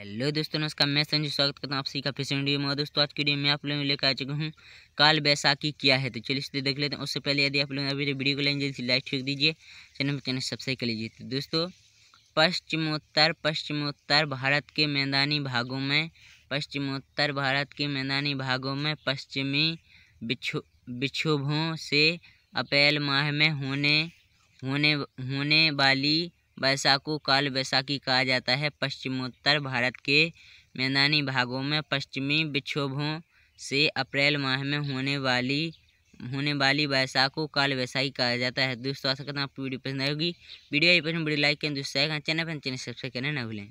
hello दोस्तों नमस्कार मैं संजय स्वागत करता हूँ आप सी का फिर वीडियो में दोस्तों आज की वीडियो में आप लोगों लेकर आ चुका हूँ काल बैसाखी क्या है तो चलिए इसे देख लेते हैं उससे पहले यदि आप लोग अभी वीडियो को लेंगे जल्दी लाइक फेंक दीजिए चैनल पर चैनल सब्सक्राइब कर लीजिए तो दोस्तों पश्चिमोत्तर पश्चिमोत्तर भारत के मैदानी भागों में पश्चिमोत्तर भारत के मैदानी भागों में पश्चिमी विक्षो विक्षोभों से अप्रैल माह में होने होने होने वाली वर्षा काल बैसाखी कहा जाता है पश्चिमोत्तर भारत के मैदानी भागों में पश्चिमी विक्षोभों से अप्रैल माह में होने वाली होने वाली बैसाख काल वैसाखी कहा जाता है दोस्तों आशा करता हूँ आपको वीडियो पसंद आएगी वीडियो पसंद बड़ी लाइक करें दोस्तों चैनल पर चैनल सब्सक्राइब करना ना भूलें